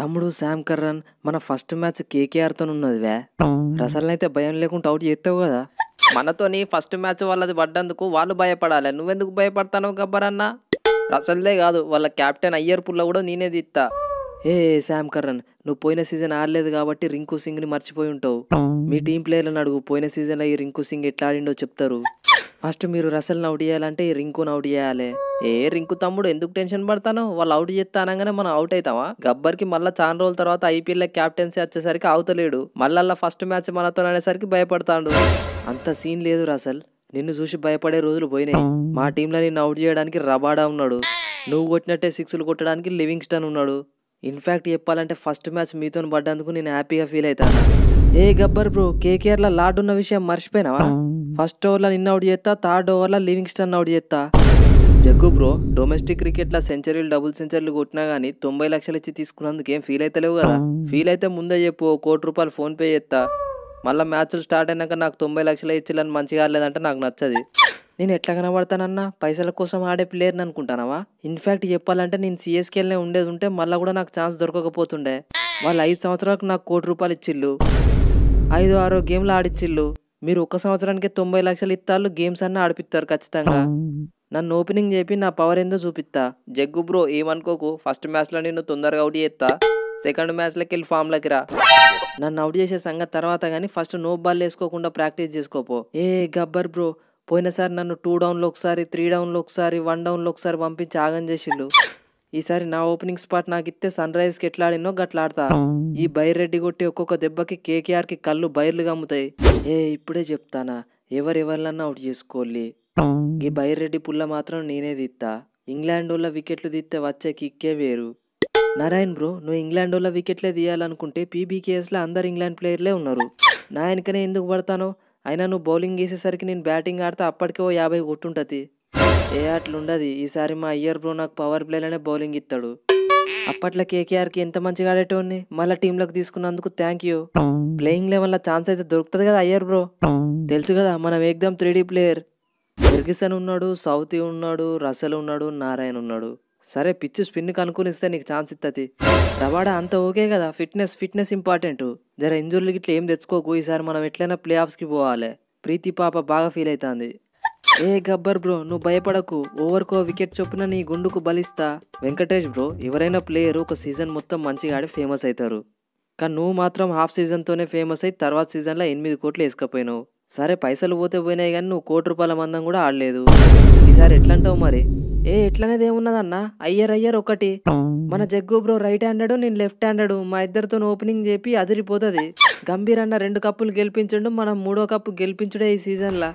తమ్ముడు Sam Curran మన first match కేకేఆర్తో ఉన్నదివే అయితే భయం లేకుండా అవుట్ చేస్తావు కదా మనతోని ఫస్ట్ మ్యాచ్ వాళ్ళది పడ్డందుకు వాళ్ళు భయపడాలి నువ్వెందుకు భయపడతావు గబ్బరన్న రసల్దే కాదు వాళ్ళ క్యాప్టెన్ అయ్యర్ పుల్ల కూడా నేనే తీస్తా ఏ శామ్ కర్రన్ నువ్వు పోయిన సీజన్ ఆడలేదు కాబట్టి రింకు సింగ్ని మర్చిపోయి ఉంటావు మీ టీం ప్లేయర్లను అడుగు పోయిన సీజన్ అయ్యి రింకు సింగ్ ఎట్లా ఆడిండో చెప్తారు ఫస్ట్ మీరు రసల్ని అవుట్ చేయాలంటే ఈ రింకుని అవుట్ చేయాలి ఏ రింకు తమ్ముడు ఎందుకు టెన్షన్ పడతాను వాళ్ళు అవుట్ చేస్తా అనగానే మనం అవుట్ అవుతామా గబ్బర్కి మళ్ళీ చాలా రోజుల తర్వాత ఐపీఎల్ క్యాప్టెన్సీ వచ్చేసరికి అవుతలేడు మళ్ళీ ఫస్ట్ మ్యాచ్ మనతో అనేసరికి భయపడతాడు అంత సీన్ లేదు రసల్ నిన్ను చూసి భయపడే రోజులు పోయినాయి మా టీంలో నిన్ను అవుట్ చేయడానికి రబాడా ఉన్నాడు నువ్వు కొట్టినట్టే సిక్స్లు కొట్టడానికి లివింగ్స్టన్ ఉన్నాడు ఇన్ఫ్యాక్ట్ చెప్పాలంటే ఫస్ట్ మ్యాచ్ మీతో పడ్డందుకు నేను హ్యాపీగా ఫీల్ అవుతాను ఏ గబ్బర్ బ్రో కేకేఆర్ లా లాడ్ ఉన్న విషయం మర్చిపోయినావా ఫస్ట్ ఓవర్లో నిన్న అవుట్ చేస్తా థర్డ్ ఓవర్లో స్టన్ అవుట్ చేస్తా జగ్గు బ్రో డొమెస్టిక్ లా సెంచరీలు డబుల్ సెంచరీలు కొట్టినా కానీ తొంభై లక్షలు ఇచ్చి తీసుకున్నందుకు ఏం ఫీల్ అవుతలేవు కదా ఫీల్ అయితే ముందే చెప్పు కోటి రూపాయలు ఫోన్ పే చేస్తా మళ్ళీ మ్యాచ్లు స్టార్ట్ అయినాక నాకు తొంభై లక్షలు ఇచ్చిలని మంచిగా లేదంటే నాకు నచ్చది నేను ఎట్లా కనబడతానన్నా పైసల కోసం ఆడే ప్లేయర్ అనుకుంటానవా ఇన్ఫ్యాక్ట్ చెప్పాలంటే నేను సిఎస్కేలనే ఉండేది ఉంటే మళ్ళీ కూడా నాకు ఛాన్స్ దొరకకపోతుండే వాళ్ళు ఐదు సంవత్సరాలకు నాకు కోటి రూపాయలు ఇచ్చిళ్ళు ఐదు ఆరో గేమ్లు ఆడిచ్చిళ్ళు మీరు ఒక సంవత్సరానికి తొంభై లక్షలు ఇత్తాళ్ళు గేమ్స్ అన్న ఆడిపిస్తారు ఖచ్చితంగా నన్ను ఓపెనింగ్ చెప్పి నా పవర్ ఏందో చూపిస్తా జగ్గు బ్రో ఏమనుకోకు ఫస్ట్ మ్యాచ్లో నేను తొందరగా అవుట్ చేస్తా సెకండ్ మ్యాచ్లోకి వెళ్ళి ఫామ్లోకి రా నన్ను అవుట్ చేసే సంగతి తర్వాత కానీ ఫస్ట్ నో బాల్ వేసుకోకుండా ప్రాక్టీస్ చేసుకోపో ఏ గబ్బర్ బ్రో పోయినసారి నన్ను టూ డౌన్లో ఒకసారి త్రీ డౌన్లో ఒకసారి వన్ డౌన్లో ఒకసారి పంపించి ఆగం చేసిళ్ళు ఈసారి నా ఓపెనింగ్ స్పాట్ నాకు ఇస్తే సన్ రైజ్ కి ఎట్లా ఆడినో గట్లా ఆడతా ఈ బైర్రెడ్డి కొట్టి ఒక్కొక్క దెబ్బకి కేకేఆర్ కి కళ్ళు బైర్లు అమ్ముతాయి ఏ ఇప్పుడే చెప్తానా ఎవరెవరినన్నా అవుట్ చేసుకోవాలి ఈ బైర్రెడ్డి పుల్ల మాత్రం నేనే దిత్తా ఇంగ్లాండ్ వాళ్ళ వికెట్లు తీస్తే వచ్చే కిక్కే వేరు నారాయణ్ బ్రో నువ్వు ఇంగ్లాండ్ వాళ్ళ వికెట్లే తీయాలనుకుంటే లో అందరు ఇంగ్లాండ్ ప్లేయర్లే ఉన్నారు నా వెనకనే ఎందుకు పడతానో అయినా నువ్వు బౌలింగ్ వేసేసరికి నేను బ్యాటింగ్ ఆడితే అప్పటికే ఓ యాభై కొట్టుంటది ఏ అట్లుండదు ఈసారి మా అయ్యర్ బ్రో నాకు పవర్ ప్లేలోనే బౌలింగ్ ఇస్తాడు అప్పట్లో కేకేఆర్కి ఎంత మంచిగా ఆడేటోడిని మళ్ళీ టీంలోకి తీసుకున్నందుకు థ్యాంక్ యూ ప్లేయింగ్ లెవెల్లో ఛాన్స్ అయితే దొరుకుతుంది కదా అయ్యర్ బ్రో తెలుసు కదా మనం ఎగ్దాం త్రీ ప్లేయర్ ఎర్గిసన్ ఉన్నాడు సౌతి ఉన్నాడు రసల్ ఉన్నాడు నారాయణ ఉన్నాడు సరే పిచ్చు స్పిన్కి అనుకూలిస్తే నీకు ఛాన్స్ ఇస్తుంది రవాడా అంత ఓకే కదా ఫిట్నెస్ ఫిట్నెస్ ఇంపార్టెంట్ జర ఇంజురీలు గిట్లా ఏం తెచ్చుకోకు ఈసారి మనం ఎట్లయినా ప్లే ఆఫ్స్కి పోవాలి ప్రీతి పాప బాగా ఫీల్ అవుతుంది ఏ గబ్బర్ బ్రో నువ్వు భయపడకు ఓవర్కో వికెట్ చొప్పున నీ గుండుకు బలిస్తా వెంకటేష్ బ్రో ఎవరైనా ప్లేయర్ ఒక సీజన్ మొత్తం మంచిగా ఆడి ఫేమస్ అవుతారు కానీ నువ్వు మాత్రం హాఫ్ సీజన్తోనే ఫేమస్ అయి తర్వాత సీజన్లో ఎనిమిది కోట్లు వేసుకపోయినావు సరే పైసలు పోతే పోయినాయి కానీ నువ్వు కోటి రూపాయల మందం కూడా ఆడలేదు ఈసారి ఎట్లంటావు మరి ఏ ఎట్లనేది ఏమున్నదన్న అయ్యర్ అయ్యర్ ఒకటి మన జగ్గు బ్రో రైట్ హ్యాండెడ్ నేను లెఫ్ట్ హ్యాండెడ్ మా ఇద్దరితో ఓపెనింగ్ చెప్పి అదిరిపోతుంది గంభీర్ అన్న రెండు కప్పులు గెలిపించండు మనం మూడో కప్పు గెలిపించడే ఈ సీజన్ సీజన్లో